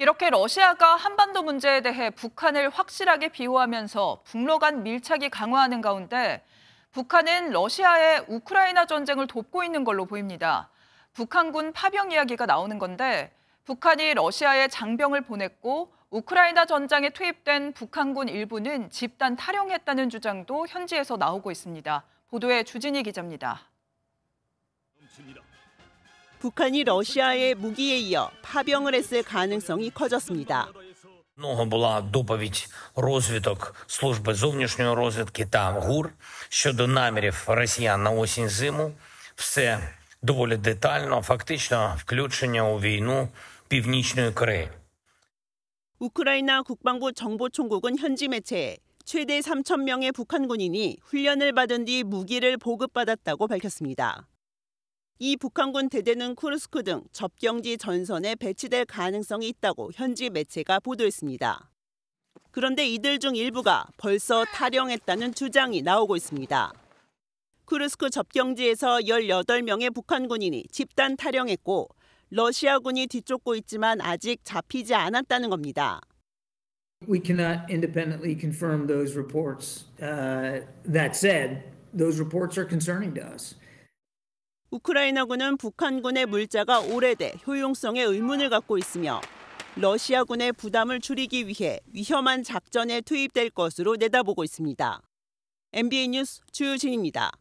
이렇게 러시아가 한반도 문제에 대해 북한을 확실하게 비호하면서 북러 간 밀착이 강화하는 가운데 북한은 러시아의 우크라이나 전쟁을 돕고 있는 걸로 보입니다. 북한군 파병 이야기가 나오는 건데 북한이 러시아에 장병을 보냈고 우크라이나 전장에 투입된 북한군 일부는 집단 탈영했다는 주장도 현지에서 나오고 있습니다. 보도에 주진희 기자입니다. 북한이 러시아에 무기에 이어 파병을 했을 가능성이 커졌습니다. Много була доповідь розвиток служби зовнішньої розвідки та ГУР щодо намірів росіян на осінь зиму. Все доволі детально, фактично включення у війну Північної Кореї. 우크라이나 국방부 정보총국은 현지 매체에 최대 3천 명의 북한 군인이 훈련을 받은 뒤 무기를 보급받았다고 밝혔습니다. 이 북한군 대대는 쿠르스크 등 접경지 전선에 배치될 가능성이 있다고 현지 매체가 보도했습니다. 그런데 이들 중 일부가 벌써 탈영했다는 주장이 나오고 있습니다. 쿠르스크 접경지에서 18명의 북한 군인이 집단 탈영했고 러시아군이 뒤쫓고 있지만 아직 잡히지 않았다는 겁니다. We cannot independently confirm those reports. Uh, that said, those reports are concerning to us. 우크라이나군은 북한군의 물자가 오래돼 효용성에 의문을 갖고 있으며 러시아군의 부담을 줄이기 위해 위험한 작전에 투입될 것으로 내다보고 있습니다. MBN 뉴스 주유진입니다.